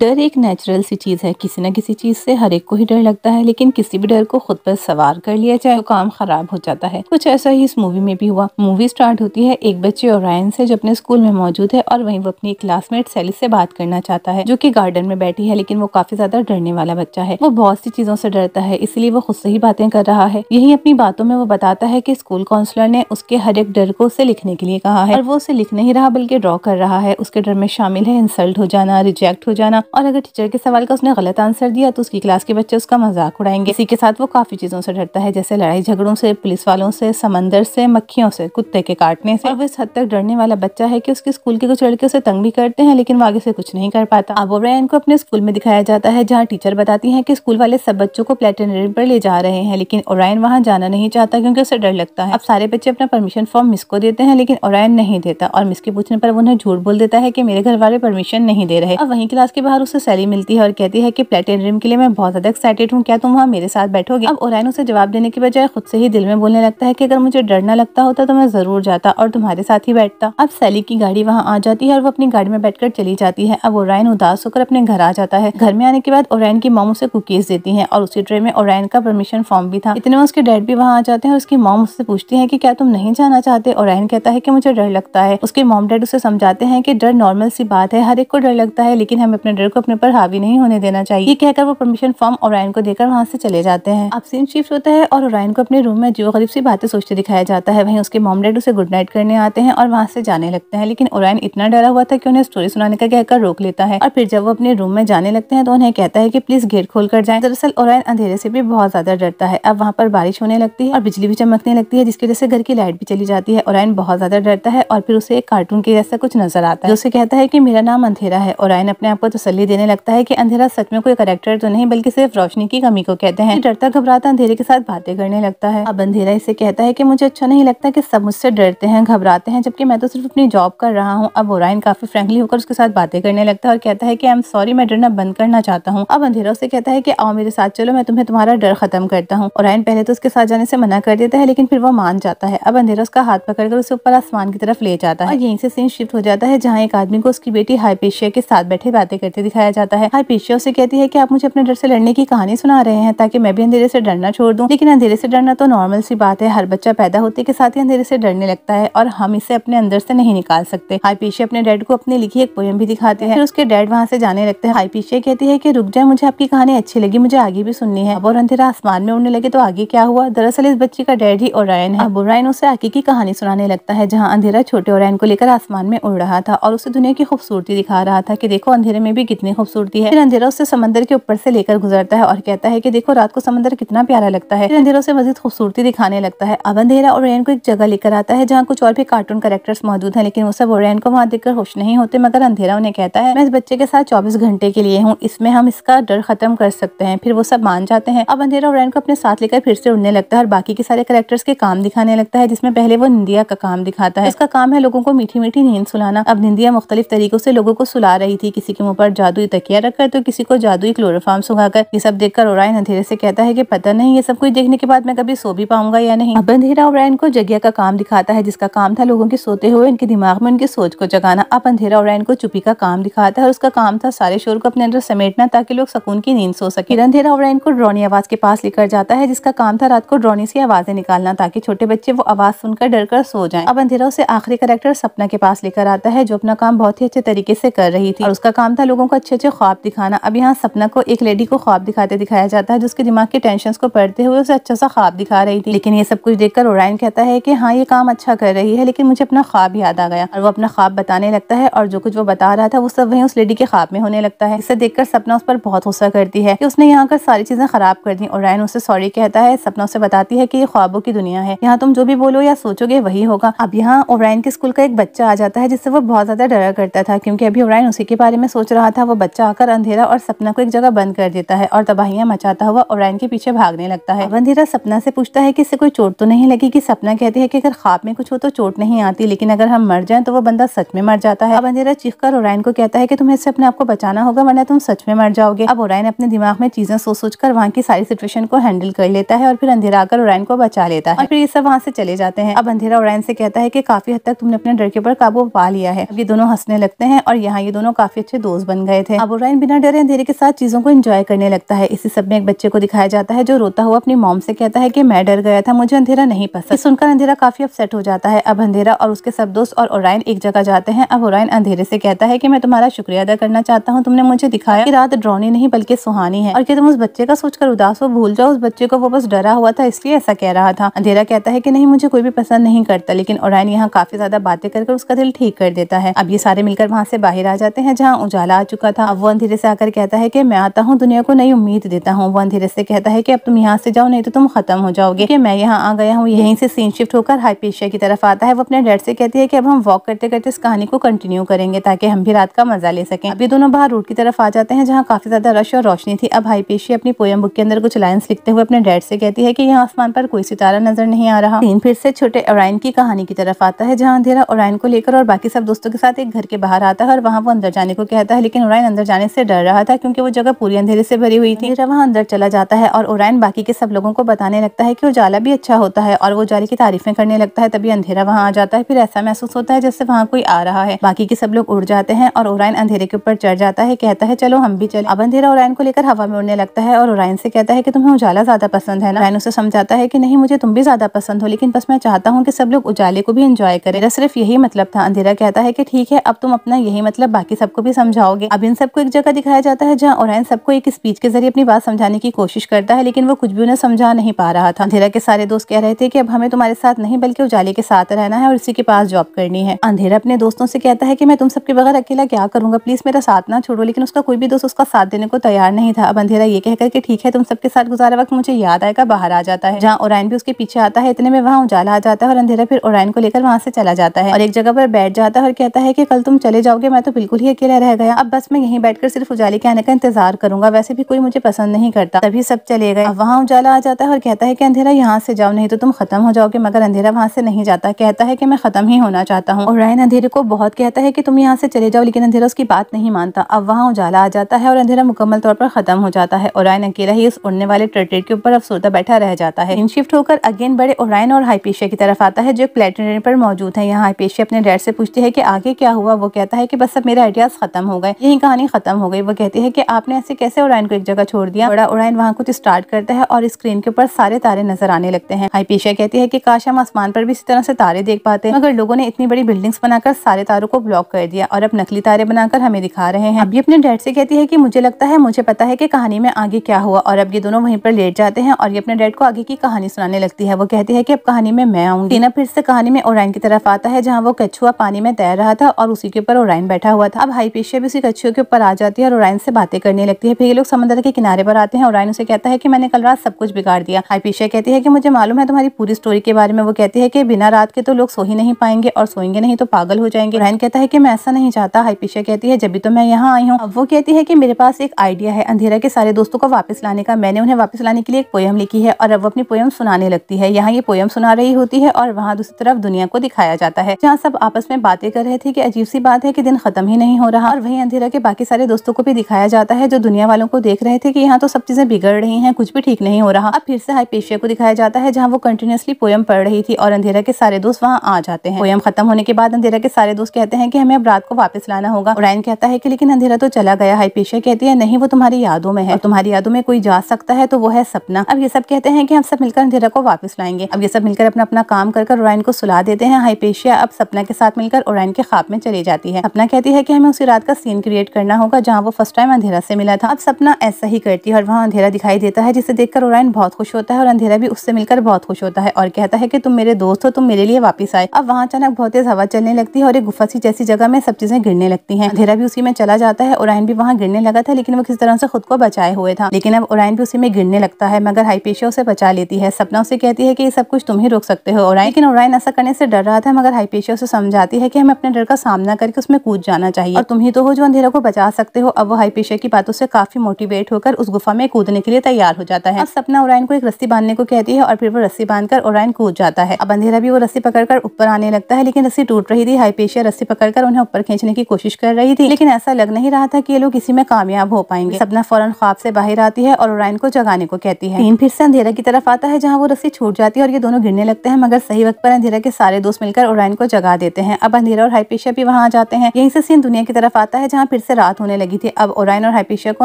डर एक नेचुरल सी चीज़ है किसी ना किसी चीज़ से हर एक को ही डर लगता है लेकिन किसी भी डर को खुद पर सवार कर लिया जाए तो काम खराब हो जाता है कुछ ऐसा ही इस मूवी में भी हुआ मूवी स्टार्ट होती है एक बच्चे और रायन से जो अपने स्कूल में मौजूद है और वहीं वो अपनी क्लासमेट सैली से बात करना चाहता है जो की गार्डन में बैठी है लेकिन वो काफी ज्यादा डरने वाला बच्चा है वो बहुत सी चीजों से डरता है इसलिए वो खुद से ही बातें कर रहा है यही अपनी बातों में वो बताता है की स्कूल काउंसलर ने उसके हर एक डर को उसे लिखने के लिए कहा है और वो उसे लिख नहीं रहा बल्कि ड्रॉ कर रहा है उसके डर में शामिल है इंसल्ट हो जाना रिजेक्ट हो जाना और अगर टीचर के सवाल का उसने गलत आंसर दिया तो उसकी क्लास के बच्चे उसका मजाक उड़ाएंगे इसी के साथ वो काफी चीजों से डरता है जैसे लड़ाई झगड़ों से पुलिस वालों से समंदर से मक्खियों से कुत्ते के काटने से और वो इस हद तक डरने वाला बच्चा है कि उसके स्कूल के कुछ लड़के उसे तंग भी करते हैं लेकिन वो आगे से कुछ नहीं कर पाता अब ओब्रायन को अपने स्कूल में दिखाया जाता है जहाँ टीचर बताती है की स्कूल वाले सब बच्चों को प्लेटनरी पर ले जा रहे हैं लेकिन ओरायन वहाँ जाना नहीं चाहता क्योंकि उसे डर लगता है अब सारे बच्चे अपना परमिशन फॉर्म मिस को देते हैं लेकिन ओरायन नहीं देता और मिस के पूछने पर उन्हें झूठ बोल देता है की मेरे घर वाले परमिशन नहीं दे रहे अब वही क्लास के बाहर उसे सैली मिलती है और कहती है कि प्लेटेनरियम के लिए मैं बहुत ज़्यादा एक्साइटेड हूँ क्या तुम वहाँ मेरे साथ बैठोगे अब ओरैन उसे जवाब देने के बजाय खुद से ही दिल में बोलने लगता है कि अगर मुझे डर ना लगता होता तो मैं ज़रूर जाता और तुम्हारे साथ ही बैठता अब सैली की गाड़ी वहाँ आ जाती है और वो अपनी गाड़ी में बैठकर चली जाती है अब ओरैन उदास होकर अपने घर आ जाता है घर में आने के बाद ओरैन की मोम उसे कुकीज़ देती है और उसी ट्रे में ओरैन का परमिशन फॉर्म भी था इतने में उसके डैड भी वहाँ आ जाते हैं और उसकी मोम उससे पूछती है की क्या तुम नहीं जाना चाहते और कहता है की मुझे डर लगता है उसके मोम डैड उसे समझाते हैं की डर नॉर्मल सी बात है हर एक को डर लगता है लेकिन हमें अपने अपने को अपने पर हावी नहीं होने देना चाहिए ये कहकर वो परमिशन फॉर्म ओरायन को देकर वहाँ से चले जाते हैं अब सीन शिफ्ट होता है और ओरायन को अपने रूम में जो गरीब सी बातें सोचते दिखाया जाता है वहीं उसके मॉम डैड उसे गुड नाइट करने आते हैं और वहाँ से जाने लगते हैं लेकिन ओरायन इतना डरा हुआ था कि उन्हें स्टोरी सुनाने का कहकर रोक लेता है और फिर जब वो अपने रूम में जाने लगते हैं तो उन्हें कहता है की प्लीज गेट खोल कर जाए दरअसल ओरायन अंधेरे से भी बहुत ज्यादा डरता है अब वहाँ पर बारिश होने लगती है और बिजली भी चमकने लगती है जिसकी वजह से घर की लाइट भी चली जाती है ओरायन बहुत ज्यादा डरता है और फिर उसे एक कार्टून के जैसा कुछ नजर आता है उसे कहता है की मेरा नाम अंधेरा है ओरायन अपने आप को तो तसली देने लगता है कि अंधेरा सच में कोई करेक्टर तो नहीं बल्कि सिर्फ रोशनी की कमी को कहते हैं डरता घबराता अंधेरे के साथ बातें करने लगता है अब अंधेरा इसे कहता है की मुझे अच्छा नहीं लगता की सब मुझसे डरते हैं घबराते हैं जबकि मैं तो सिर्फ अपनी जॉब कर रहा हूँ अब ओराइन काफी फ्रेंकली होकर उसके साथ बातें करने लगता है और कहता है की आई एम सॉरी मैं डरना बंद करना चाहता हूँ अब अंधेरा उसे कहता है की आओ मेरे साथ चलो मैं तुम्हें तुम्हारा डर खत्म करता हूँ ओराइन पहले तो उसके साथ जाने से मना कर देता है लेकिन फिर वो मान जाता है अब अंधेरा उसका हाथ पकड़कर उसे ऊपर आसमान की तरफ ले जाता है और यहीं से सीन शिफ्ट हो जाता है जहाँ एक आदमी को उसकी बेटी हाइपेशिया के साथ बैठे बातें करते लेते दिखाया जाता है पीछे उसे कहती है कि आप मुझे अपने डर से लड़ने की कहानी सुना रहे हैं ताकि मैं भी अंधेरे से डरना छोड़ दूँ लेकिन अंधेरे से डरना तो नॉर्मल सी बात है हर बच्चा पैदा होते के साथ ही अंधेरे से डरने लगता है और हम इसे अपने अंदर से नहीं निकाल सकते हाई पीछे अपने डैड को अपनी लिखी एक पोयम भी दिखाते हैं फिर उसके डैड वहाँ से जाने लगते हैं हाई पीछे कहती है की रुक जाए मुझे आपकी कहानी अच्छी लगी मुझे आगे भी सुननी है और अंधेरा आसमान में उड़ने लगे तो आगे क्या हुआ दरअसल इस बच्ची का डैड ही ओरायन है अब ओरायन उसे आगे की कहानी सुनाने लगता है जहाँ अंधेरा छोटे ओरायन को लेकर आसमान में उड़ रहा था और उसे दुनिया की खूबसूरती दिखा रहा था की देखो अंधेरे में भी भी कितनी खूबसूरती है फिर अंधेरा उसे समंदर के ऊपर से लेकर गुजरता है और कहता है की देखो रात को समंदर कितना प्यारा लगता है फिर अंधेरा से मजीद खूबसूरती दिखाने लगता है अब अंधेरा और रैन को एक जगह लेकर आता है जहाँ कुछ और भी कार्टून करेक्टर्स मौजूद है लेकिन वो सब रैन को वहाँ देखकर खुश नहीं होते मगर अंधेरा उन्हें कहता है मैं इस बच्चे के साथ चौबीस घंटे के लिए हूँ इसमें हम इसका डर खत्म कर सकते हैं फिर वो सब मान जाते हैं अब अंधेरा और रैन को अपने साथ लेकर फिर से उड़ने लगता है और बाकी के सारे करेक्टर्स के काम दिखाने लगता है जिसमें पहले वो निंदिया का काम दिखाता है इसका काम है लोगों को मीठी मीठी नींद सुलाना अब निंदिया मुख्तलिफ तरीकों से लोगों को सुला रही थी किसी के मुंह पर जादुई तकिया रखकर तो किसी को जादुई क्लोरोफार्म सुखाकर ये सब देखकर ओरायन अंधेरे से कहता है की पता नहीं ये सब कुछ देखने के बाद मैं कभी सो भी पाऊंगा या नहीं अब अंधेरा ओरायन को जगिया का काम दिखाता है जिसका काम था लोगों के सोते हुए उनके दिमाग में उनकी सोच को जगाना अब अंधेरा ओरायन को चुपी का काम दिखाता है और उसका काम था सारे शोर को अपने अंदर समेटना ताकि लोग सुकून की नींद सो सके अंधेरा ओरायन को ड्रोनी आवाज के पास लेकर जाता है जिसका काम था रात को ड्रोनी से आवाजें निकालना ताकि छोटे बच्चे वो आवाज सुनकर डर कर सो जाए अब अंधेरा उसे आखिरी करेक्टर सपना के पास लेकर आता है जो अपना काम बहुत ही अच्छे तरीके से कर रही थी और उसका काम था लोगों लोगों को अच्छे अच्छे ख्वाब दिखाना अब यहाँ सपना को एक लेडी को ख्वाब दिखाते दिखाया जाता है जो उसके दिमाग के टेंशन को पढ़ते हुए उसे अच्छा सा ख्वाब दिखा रही थी लेकिन ये सब कुछ देखकर ओरायन कहता है कि हाँ ये काम अच्छा कर रही है लेकिन मुझे अपना ख्वाब याद आ गया और वो अपना ख्वाब बताने लगता है और जो कुछ वो बता रहा था वो सब वही उस लेडी के ख्वाब में होने लगता है इसे देखकर सपना उस पर बहुत गुस्सा करती है कि उसने यहाँ कर सारी चीजें खराब कर दी और रायन उसे सॉरी कहता है सपना उसे बताती है कि ये ख्वाबों की दुनिया है यहाँ तुम जो भी बोलो या सोचोगे वही होगा अब यहाँ ओरायन के स्कूल का एक बच्चा आ जाता है जिससे वो बहुत ज्यादा डरा करता था क्योंकि अभी ओरायन उसी के बारे में सोच रहा था वो बच्चा आकर अंधेरा और सपना को एक जगह बंद कर देता है और तबाहियां मचाता हुआ ओरायन के पीछे भागने लगता है अंधेरा सपना से पूछता है कि इससे कोई चोट तो नहीं लगी कि सपना कहती है कि अगर ख्वाब में कुछ हो तो चोट नहीं आती लेकिन अगर हम मर जाए तो वो बंदा सच में मर जाता है अब अंधेरा चीख कर ओरायन को कहता है कि तुम्हें इससे अपने आप को बचाना होगा वरना तुम सच में मर जाओगे अब ओरायन अपने दिमाग में चीजें सोच सोच कर वहाँ की सारी सिचुएशन को हैंडल कर लेता है और फिर अंधेरा आकर ओरायन को बचा लेता है और फिर ये सब वहाँ से चले जाते हैं अब अंधेरा ओरायन से कहता है की काफी हद तक तुमने अपने डर के ऊपर काबू पा लिया है ये दोनों हंसने लगते हैं और यहाँ ये दोनों काफी अच्छे दोस्त बन गए थे अब अबोराइन बिना डरे अंधेरे के साथ चीजों को एंजॉय करने लगता है इसी सब में एक बच्चे को दिखाया जाता है जो रोता हुआ अपनी मोम से कहता है की मैं डर गया था मुझे अंधेरा नहीं पसंद सुनकर अंधेरा काफी अपसेट हो जाता है अब अंधेरा और उसके सब दोस्त और ओरायन एक जगह जाते हैं अब ओरायन अंधेरे से कहता है की मैं तुम्हारा शुक्रिया अदा करना चाहता हूँ तुमने मुझे दिखाया की रात ड्रोनी नहीं बल्कि सुहानी है और कि तुम उस बच्चे का सोचकर उदास हो भूल जाओ उस बच्चे को वो बस डरा हुआ था इसलिए ऐसा कह रहा था अंधेरा कहता है की नहीं मुझे कोई भी पसंद नहीं करता लेकिन ओरायन यहाँ काफी ज्यादा बातें करके उसका दिल ठीक कर देता है अब ये सारे मिलकर वहाँ से बाहर आ जाते हैं जहाँ उजाला आ चुका था अब वो अंधेरे से आकर कहता है कि मैं आता हूँ दुनिया को नई उम्मीद देता हूँ वो अंधेरे से कहता है कि अब तुम यहाँ से जाओ नहीं तो तुम खत्म हो जाओगे कि मैं यहाँ आ गया हूँ यहीं से सीन शिफ्ट होकर हाइपेशिया की तरफ आता है वो अपने डैड से कहती है कि अब हम वॉक करते करते इस कहानी को कंटिन्यू करेंगे ताकि हम भी रात का मजा ले सकें अभी दोनों बाहर रोड की तरफ आ जाते हैं जहाँ काफी ज्यादा रश और रोशनी थी अब हाईपेशिया अपनी पोयम बुक के अंदर कुछ लाइन्स लिखते हुए अपने डैड से कहती है की यहाँ आसमान पर कोई सितारा नजर नहीं आ रहा सीन फिर से छोटे ओराइन की कहानी की तरफ आता है जहाँ अंधेरा ओराइन को लेकर और बाकी सब दोस्तों के साथ एक घर के बाहर आता है और वहाँ वो अंदर जाने को कहता है लेकिन ओराइन अंदर जाने से डर रहा था क्योंकि वो जगह पूरी अंधेरे से भरी हुई थी मीरा वहाँ अंदर चला जाता है और ओराइन बाकी के सब लोगों को बताने लगता है कि उजाला भी अच्छा होता है और वो उजाले की तारीफें करने लगता है तभी अंधेरा वहाँ आ जाता है फिर ऐसा महसूस होता है जैसे वहाँ कोई आ रहा है बाकी के सब लोग उड़ जाते हैं और ओराइन अंधेरे के ऊपर चढ़ जाता है कहता है चलो हम भी चले अब अंधेरा ओराइन को लेकर हवा में उड़ने लगता है और ओराइन से कहता है की तुम्हें उजाला ज्यादा पसंद है ना उसे समझाता है की नहीं मुझे तुम भी ज्यादा पसंद हो लेकिन बस मैं चाहता हूँ की सब लोग उजाले को भी इंजॉय करें सिर्फ यही मतलब था अंधेरा कहता है की ठीक है अब तुम अपना यही मतलब बाकी सबको भी समझाओगे होंगे अब इन सबको एक जगह दिखाया जाता है जहाँ ओरैन सबको एक स्पीच के जरिए अपनी बात समझाने की कोशिश करता है लेकिन वो कुछ भी उन्हें समझा नहीं पा रहा था अंधेरा के सारे दोस्त कह रहे थे की अब हमें तुम्हारे साथ नहीं बल्कि उजाले के साथ रहना है और इसी के पास जॉब करनी है अंधेरा अपने दोस्तों से कहता है की मैं तुम सबके बगैर अकेला क्या करूंगा प्लीज मेरा साथ ना छोड़ो लेकिन उसका कोई भी दोस्त उसका साथ देने को तैयार नहीं था अब अंधेरा ये कहकर के ठीक है तुम सबके साथ गुजारा वक्त मुझे याद आएगा बाहर आ जाता है जहाँ ओरायन भी उसके पीछे आता है इतने में वहाँ उजाला आ जाता है और अंधेरा फिर ओरायन को लेकर वहाँ से चला जाता है और एक जगह पर बैठ जाता है और कहता है कि कल तुम चले जाओगे मैं तो बिल्कुल ही अकेला रह गया अब बस मैं यहीं बैठकर सिर्फ उजाले के आने का इंतजार करूंगा वैसे भी कोई मुझे पसंद नहीं करता तभी सब चले गए वहाँ उजाला आ जाता है और कहता है कि अंधेरा यहाँ से जाओ नहीं तो तुम खत्म हो जाओगे मगर अंधेरा वहाँ से नहीं जाता कहता है कि मैं खत्म ही होना चाहता हूँ और रैन अंधेरे को बहुत कहता है कि तुम यहाँ से चले जाओ लेकिन अंधेरा उसकी बात नहीं मानता अब वहाँ उजाला आ जाता है और अंधेरा मुकम्मल तौर पर खत्म हो जाता है और रैन अकेला ही उस उड़ने वाले ट्रेटेड के ऊपर अफसोता बैठा रह जाता है शिफ्ट होकर अगेन बड़े ओराइन और हाईपेशिया की तरफ आता है जो एक प्लेटिनेट पर मौजूद है यहाँ हाईपेशिया अपने डैड से पूछती है कि आगे क्या हुआ वो कहता है कि बस अब मेरे आइडियाज खत्म हो गए यही कहानी खत्म हो गई वो कहती है कि आपने ऐसे कैसे उड़ान को एक जगह छोड़ दिया बड़ा उड़ान वहाँ कुछ स्टार्ट करता है और स्क्रीन के ऊपर सारे तारे नजर आने लगते हैं हाईपेशा कहती है की काश हम आसमान पर भी इसी तरह से तारे देख पाते हैं मगर लोगों ने इतनी बड़ी बिल्डिंग्स बनाकर सारे तारों को ब्लॉक कर दिया और अब नकली तारे बनाकर हमें दिखा रहे हैं अभी अपने डैड से कहती है की मुझे लगता है मुझे पता है की कहानी में आगे क्या हुआ और अब ये दोनों वहीं पर लेट जाते हैं और ये अपने डैड को आगे की कहानी सुनाने लगती है वो कहती है की अब कहानी में मैं आऊंगी टीना फिर से कहानी में ओराइन की तरफ आता है जहाँ वो कछुआ पानी में तैर रहा था और उसी के ऊपर ओराइन बैठा हुआ था अब हाई पेशिया भी उसी कछुओं के ऊपर आ जाती है और ओरायन से बातें करने लगती है फिर ये लोग समंदर के किनारे पर आते हैं और उसे कहता है कि मैंने कल रात सब कुछ बिगाड़ दिया हाइपीशिया कहती है कि मुझे मालूम है तुम्हारी पूरी स्टोरी के बारे में वो कहती है कि बिना रात के तो लोग सो ही नहीं पाएंगे और सोएंगे नहीं तो पागल हो जाएंगे ओराइन कहता है कि मैं ऐसा नहीं चाहता हाइपीशिया कहती है जब भी तो मैं यहाँ आई हूँ वो कहती है कि मेरे पास एक आइडिया है अंधेरा के सारे दोस्तों को वापस लाने का मैंने उन्हें वापस लाने के लिए एक पोयम लिखी है और अब अपनी पोयम सुनाने लगती है यहाँ ये पोयम सुना रही होती है और वहाँ दूसरी तरफ दुनिया को दिखाया जाता है जहाँ सब आपस में बातें कर रहे थे कि अजीब सी बात है कि दिन खत्म ही नहीं हो रहा और वही अंधेरा इंदिरा के बाकी सारे दोस्तों को भी दिखाया जाता है जो दुनिया वालों को देख रहे थे कि यहाँ तो सब चीजें बिगड़ रही हैं कुछ भी ठीक नहीं हो रहा अब फिर से हाईपेशिया को दिखाया जाता है जहाँ वो कंटिन्यूसली पोयम पढ़ रही थी और अंधेरा के सारे दोस्त वहाँ आ जाते हैं पोयम खत्म होने के बाद अंधेरा के सारे दोस्त कहते हैं की हमें अब रात को वापस लाना होगा रायन कहता है की लेकिन अंधेरा तो चला गया हाईपेशिया कहती है नहीं वो तुम्हारी यादों में है तुम्हारी यादों में कोई जा सकता है तो वो है सपना अब ये सब कहते हैं की हम सब मिलकर अंधेरा को वापस लाएंगे अब ये सब मिलकर अपना अपना काम कर कर को सुला देते हैं हाइपेशिया अब सपना के साथ मिलकर ओराइन के खाप में चली जाती है अपना कहती है की हमें उसी रात का सीन क्रिएट करना होगा जहाँ वो फर्स्ट टाइम अंधेरा से मिला था अब सपना ऐसा ही करती है और वहाँ अंधेरा दिखाई देता है जिसे देखकर ओरायन बहुत खुश होता है और अंधेरा भी उससे मिलकर बहुत खुश होता है और कहता है कि तुम मेरे दोस्त हो तुम मेरे लिए वापस आए अब वहाँ अचानक बहुत तेज हवा चलने लगती है और एक गुफा सी जैसी जगह में सब चीजें गिरने लगती है अंधेरा भी उसी में चला जाता है ओरायन भी वहाँ गिरने लगा था लेकिन वो किसी तरह से खुद को बचाए हुए था लेकिन अब ओरायन भी उसी में गिरने लगता है मगर हाईपेशिया उसे बचा लेती है सपना उसे कहती है की सब कुछ तुम ही रोक सकते हो और लेकिन ओरायन ऐसा करने से डर रहा था मगर हाईपेशिया उसे समझाती है की हमें अपने डर का सामना करके उसमें कूद जाना चाहिए और तुम ही तो हो जो अंधेरा को बचा सकते हो अब वो हाई पेशा की बातों से काफी मोटिवेट होकर उस गुफा में कूदने के लिए तैयार हो जाता है अब सपना ओरायन को एक रस्सी बांधने को कहती है और फिर वो रस्सी बांधकर ओरायन कूद जाता है अब अंधेरा भी वो रस्सी पकड़कर ऊपर आने लगता है लेकिन रस्सी टूट रही थी हाई पेशा रस्सी पकड़कर उन्हें ऊपर खींचने की कोशिश कर रही थी लेकिन ऐसा लग नहीं रहा था की ये लोग इसी में कामयाब हो पाएंगे सपना फौरन ख्वाब से बाहर आती है और ओरायन को जगाने को कहती है तीन फिर से अंधेरा की तरफ आता है जहाँ वो रस्सी छूट जाती है और ये दोनों गिरने लगते हैं मगर सही वक्त पर अंधेरा के सारे दोस्त मिलकर ओरायन को जगा देते हैं अब अंधेरा और हाईपेशा भी वहाँ आ जाते हैं यहीं से सीन दुनिया की तरफ आता है जहाँ यहाँ फिर से रात होने लगी थी अब ओराइन और हाइपेशिया को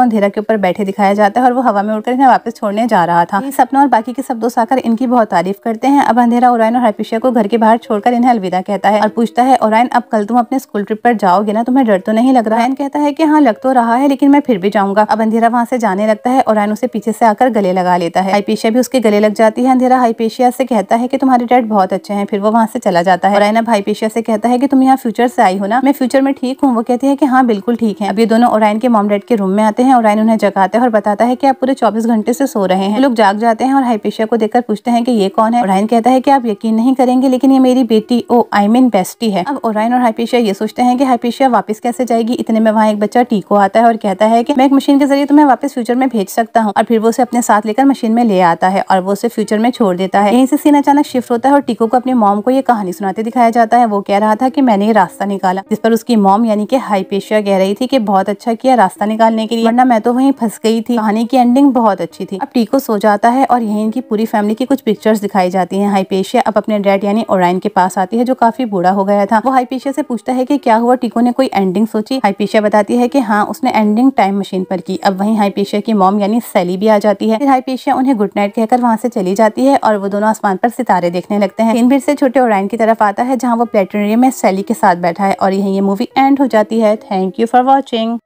अंधेरा के ऊपर बैठे दिखाया जाता है और वो हवा में उड़कर इन्हें वापस छोड़ने जा रहा था ये सपना और बाकी के सब दोस्त आकर इनकी बहुत तारीफ करते हैं अब अंधेरा ओराइन और हाइपेशिया को घर के बाहर छोड़कर इन्हें अलविदा कहता है और पूछता है ओराइन अब कल तुम अपने स्कूल ट्रिप पर जाओगे ना तुम्हें डर तो नहीं लग रहा है कहता है की हाँ लग तो रहा है लेकिन मैं फिर भी जाऊंगा अब अंधेरा वहाँ से जाने लगता है ओराइन उसे पीछे से आकर गले लगा लेता है हाइपेशिया भी उसके गले लग जाती है अंधेरा हाइपेशिया से कहता है की तुम्हारे डैड बहुत अच्छे हैं फिर वो वहाँ से चला जाता है ओराइन अब हाइपेशिया से कहता है की तुम यहाँ फ्यूचर से आई हो ना मैं फ्यूचर में ठीक हूँ वो कहती है की हाँ बिल्कुल बिल्कुल ठीक है अब ये दोनों ओराइन के मॉम डैड के रूम में आते हैं और उन्हें जगाते हैं और बताता है की आप पूरे चौबीस घंटे से सो रहे हैं लोग जाग जाते हैं और हाइपेशिया को देखकर पूछते हैं की ये कौन है ओराइन कहता है की आप यकीन नहीं करेंगे लेकिन ये मेरी बेटी ओ आई मीन बेस्टी है अब ओरायन और हाइपेशिया ये सोचते हैं की हाईपेशिया वापस कैसे जाएगी इतने में वहाँ एक बच्चा टीको आता है और कहता है की मैं एक मशीन के जरिए तुम्हें वापस फ्यूचर में भेज सकता हूँ और फिर वो उसे अपने साथ लेकर मशीन में ले आता है और वो उसे फ्यूचर में छोड़ देता है यहीं से सीन अचानक शिफ्ट होता है और टीको को अपनी मॉम को ये कहानी सुनाते दिखाया जाता है वो कह रहा था कि मैंने ये रास्ता निकाला जिस पर उसकी मॉम यानी कि हाईपेशिया कह रही थी कि बहुत अच्छा किया रास्ता निकालने के लिए वरना मैं तो वहीं फंस गई थी कहानी की एंडिंग बहुत अच्छी थी अब टीको सो जाता है और यहीं इनकी पूरी फैमिली की कुछ पिक्चर्स दिखाई जाती है हाईपेशिया अब अपने डैड यानी ओराइन के पास आती है जो काफी बूढ़ा हो गया था वो हाईपेशिया से पूछता है की क्या हुआ टीको ने कोई एंडिंग सोची हाईपेशिया बताती है की हाँ उसने एंडिंग टाइम मशीन पर की अब वही हाईपेशिया की मॉम यानी सैली भी आ जाती है हाईपेशिया उन्हें गुड नाइट कहकर वहाँ से चली जाती है और वो दोनों आसमान पर सितारे देखने लगते हैं इन से छोटे ओराइन की तरफ आता है जहाँ वो प्लेटोरियम में सैली के साथ बैठा है और यही ये मूवी एंड हो जाती है थैंक यू for watching.